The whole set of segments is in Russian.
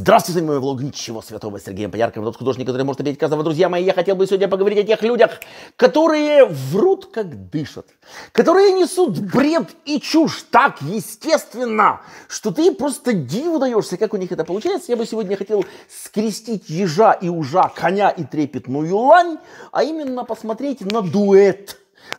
Здравствуйте, с вами мой влог «Ничего святого» Сергей Поярков, тот художник, который может обидеть каждого. Друзья мои, я хотел бы сегодня поговорить о тех людях, которые врут, как дышат, которые несут бред и чушь так естественно, что ты просто диву даешься, как у них это получается. Я бы сегодня хотел скрестить ежа и ужа, коня и трепетную лань, а именно посмотреть на дуэт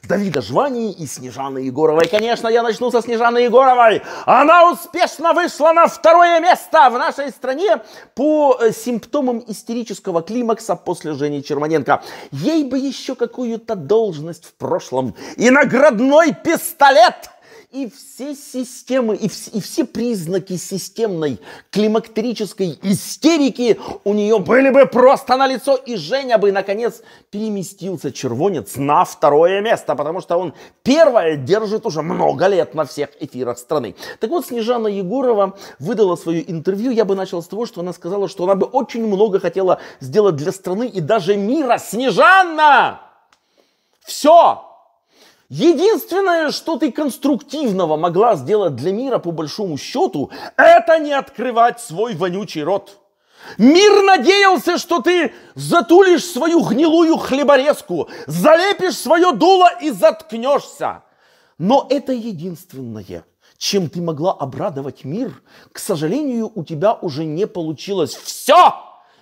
Давида Жвани и Снежаны Егоровой. Конечно, я начну со Снежаны Егоровой. Она успешно вышла на второе место в нашей стране по э, симптомам истерического климакса после Жени Черманенко. Ей бы еще какую-то должность в прошлом и наградной пистолет – и все системы, и, вс и все признаки системной климактерической истерики у нее были бы просто на лицо, и Женя бы, наконец, переместился червонец на второе место, потому что он первое держит уже много лет на всех эфирах страны. Так вот, Снежана Егорова выдала свое интервью. Я бы начал с того, что она сказала, что она бы очень много хотела сделать для страны и даже мира. Снежана, Все! Единственное, что ты конструктивного могла сделать для мира, по большому счету, это не открывать свой вонючий рот. Мир надеялся, что ты затулишь свою гнилую хлеборезку, залепишь свое дуло и заткнешься. Но это единственное, чем ты могла обрадовать мир. К сожалению, у тебя уже не получилось все.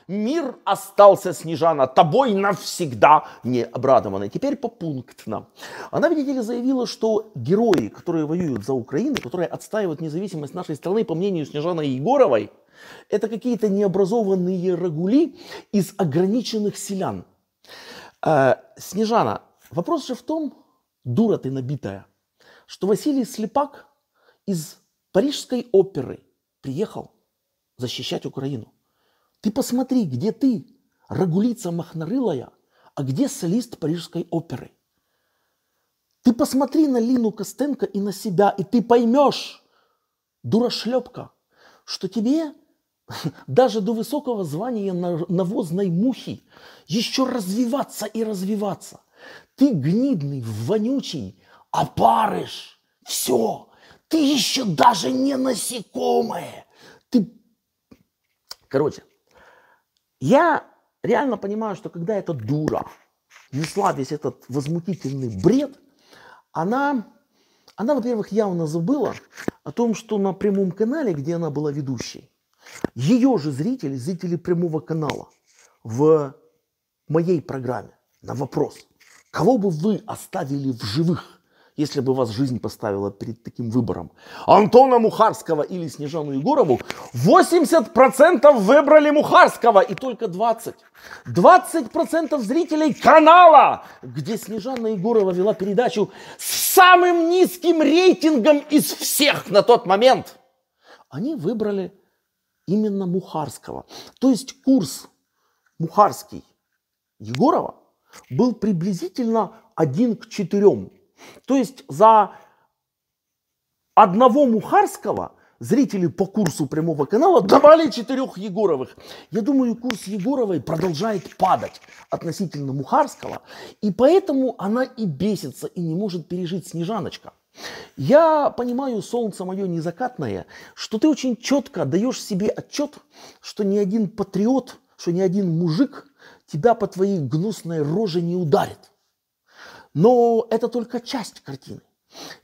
Мир остался, Снежана, тобой навсегда не обрадованный. Теперь попунктно. Она, видите ли, заявила, что герои, которые воюют за Украину, которые отстаивают независимость нашей страны, по мнению Снежана Егоровой, это какие-то необразованные рагули из ограниченных селян. Э, Снежана, вопрос же в том, дура ты набитая, что Василий Слепак из парижской оперы приехал защищать Украину. Ты посмотри, где ты, Рагулица Махнарылая, а где солист Парижской оперы? Ты посмотри на Лину Костенко и на себя, и ты поймешь, дурашлепка, что тебе даже до высокого звания навозной мухи еще развиваться и развиваться. Ты гнидный, вонючий, опарыш. Все. Ты еще даже не насекомое. Ты... Короче, я реально понимаю, что когда эта дура несла весь этот возмутительный бред, она, она во-первых, явно забыла о том, что на прямом канале, где она была ведущей, ее же зрители, зрители прямого канала в моей программе на вопрос, кого бы вы оставили в живых, если бы вас жизнь поставила перед таким выбором. Антона Мухарского или Снежану Егорову 80% выбрали Мухарского и только 20%. 20% зрителей канала, где Снежана Егорова вела передачу с самым низким рейтингом из всех на тот момент. Они выбрали именно Мухарского. То есть курс Мухарский Егорова был приблизительно один к четырем. То есть за одного Мухарского зрители по курсу прямого канала давали четырех Егоровых. Я думаю, курс Егоровой продолжает падать относительно Мухарского, и поэтому она и бесится, и не может пережить Снежаночка. Я понимаю, солнце мое незакатное, что ты очень четко даешь себе отчет, что ни один патриот, что ни один мужик тебя по твоей гнусной роже не ударит. Но это только часть картины.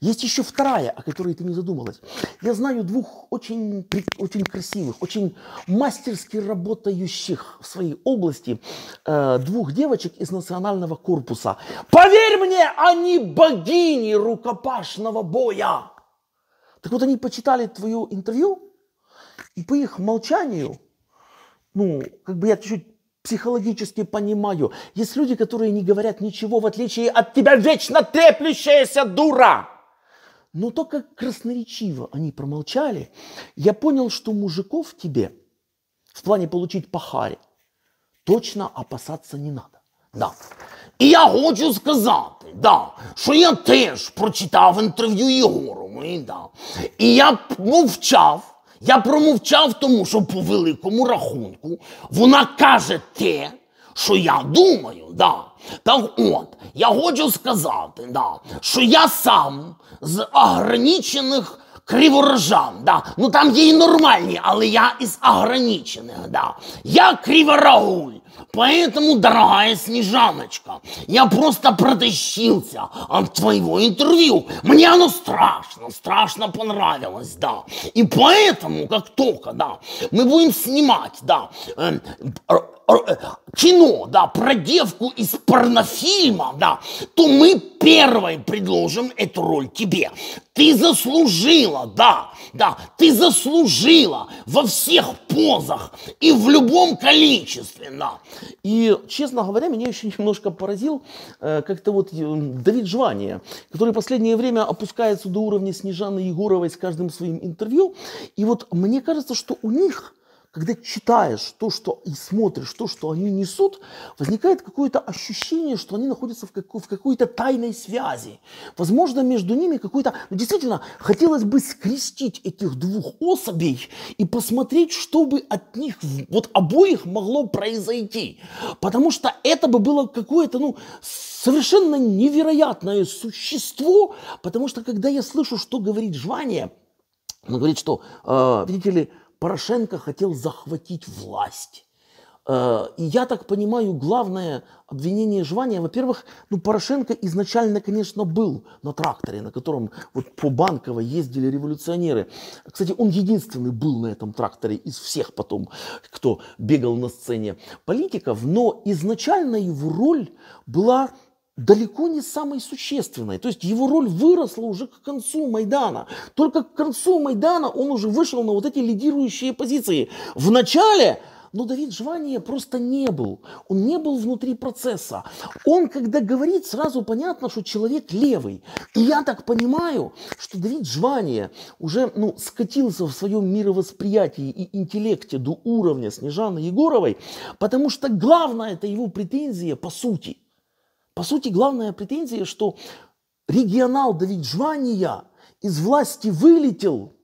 Есть еще вторая, о которой ты не задумалась. Я знаю двух очень, очень красивых, очень мастерски работающих в своей области э, двух девочек из национального корпуса. Поверь мне, они богини рукопашного боя. Так вот, они почитали твое интервью, и по их молчанию, ну, как бы я чуть-чуть психологически понимаю. Есть люди, которые не говорят ничего, в отличие от тебя вечно треплющаяся дура. Но только красноречиво они промолчали. Я понял, что мужиков тебе в плане получить пахари точно опасаться не надо. Да. И я хочу сказать, да, что я теж прочитав інтерв'ю Єгору. Да. и я молчал. Ну, Я промовчав, тому що по великому рахунку вона каже те, що я думаю. Да. Так от, я хочу сказати, да, що я сам з ограничених криворожан, да. ну там є і нормальні, але я із ограничених. Да. Я криворогуль. Поэтому, дорогая Снежаночка, я просто протащился от твоего интервью. Мне оно страшно, страшно понравилось, да. И поэтому, как только, да, мы будем снимать, да, эм, э, кино, да, про девку из порнофильма, да, то мы первой предложим эту роль тебе. Ты заслужила, да, да, ты заслужила во всех позах и в любом количестве, да. И, честно говоря, меня еще немножко поразил э, как-то вот э, Давид Жвания, который в последнее время опускается до уровня Снежаны Егоровой с каждым своим интервью. И вот мне кажется, что у них когда читаешь то, что и смотришь то, что они несут, возникает какое-то ощущение, что они находятся в, как, в какой-то тайной связи. Возможно, между ними какой-то... Ну, действительно, хотелось бы скрестить этих двух особей и посмотреть, что бы от них, вот обоих могло произойти. Потому что это бы было какое-то, ну, совершенно невероятное существо, потому что когда я слышу, что говорит Жвания, он говорит, что, э, видите ли, Порошенко хотел захватить власть. Э, и я так понимаю, главное обвинение Жвания, во-первых, ну, Порошенко изначально, конечно, был на тракторе, на котором вот по Банково ездили революционеры. Кстати, он единственный был на этом тракторе из всех потом, кто бегал на сцене политиков, но изначально его роль была далеко не самой существенной. То есть его роль выросла уже к концу Майдана. Только к концу Майдана он уже вышел на вот эти лидирующие позиции. В начале но Давид Жвания просто не был. Он не был внутри процесса. Он, когда говорит, сразу понятно, что человек левый. И я так понимаю, что Давид Жвания уже ну, скатился в своем мировосприятии и интеллекте до уровня Снежаны Егоровой, потому что главное это его претензия по сути – по сути, главная претензия, что регионал Давид Жвания из власти вылетел,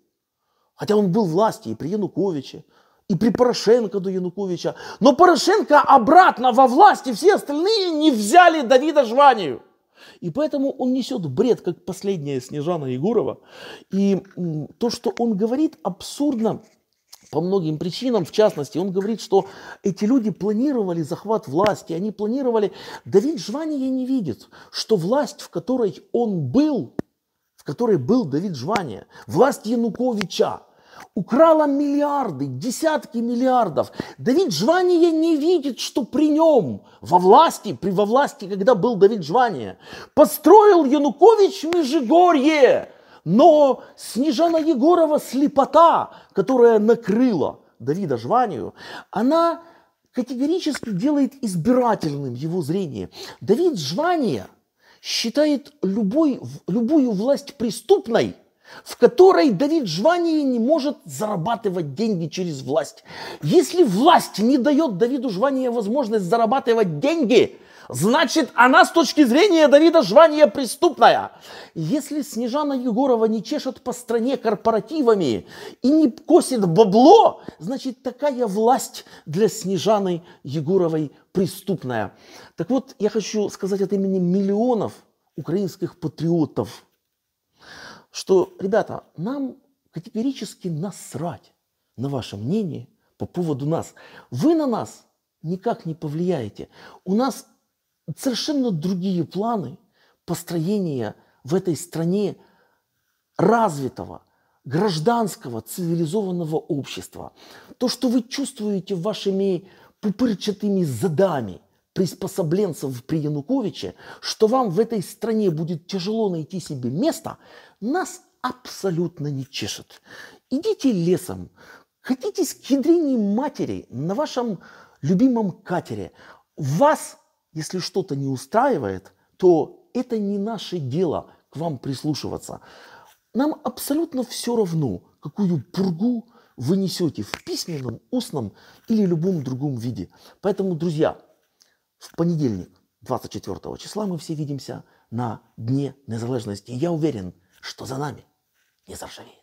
хотя он был власти и при Януковиче, и при Порошенко до Януковича. Но Порошенко обратно во власти, все остальные не взяли Давида Жванию. И поэтому он несет бред, как последняя Снежана Егорова. И то, что он говорит, абсурдно по многим причинам, в частности, он говорит, что эти люди планировали захват власти, они планировали, Давид Жвания не видит, что власть, в которой он был, в которой был Давид Жвания, власть Януковича, украла миллиарды, десятки миллиардов. Давид Жвания не видит, что при нем, во власти, при во власти, когда был Давид Жвания, построил Янукович Межигорье, но Снежана Егорова слепота, которая накрыла Давида Жванию, она категорически делает избирательным его зрение. Давид Жвания считает любой, любую власть преступной – в которой Давид Жвания не может зарабатывать деньги через власть. Если власть не дает Давиду Жвании возможность зарабатывать деньги, значит, она с точки зрения Давида Жвания преступная. Если Снежана Егорова не чешет по стране корпоративами и не косит бабло, значит, такая власть для Снежаны Егоровой преступная. Так вот, я хочу сказать от имени миллионов украинских патриотов, что, ребята, нам категорически насрать на ваше мнение по поводу нас. Вы на нас никак не повлияете. У нас совершенно другие планы построения в этой стране развитого, гражданского, цивилизованного общества. То, что вы чувствуете вашими пупырчатыми задами приспособленцев при Януковиче, что вам в этой стране будет тяжело найти себе место, нас абсолютно не чешет. Идите лесом, катитесь к ядрине матери на вашем любимом катере. Вас если что-то не устраивает, то это не наше дело к вам прислушиваться. Нам абсолютно все равно, какую пургу вы несете в письменном, устном или любом другом виде. Поэтому, друзья, в понедельник, 24 числа, мы все видимся на Дне Незалежности. Я уверен, что за нами не заржавеет.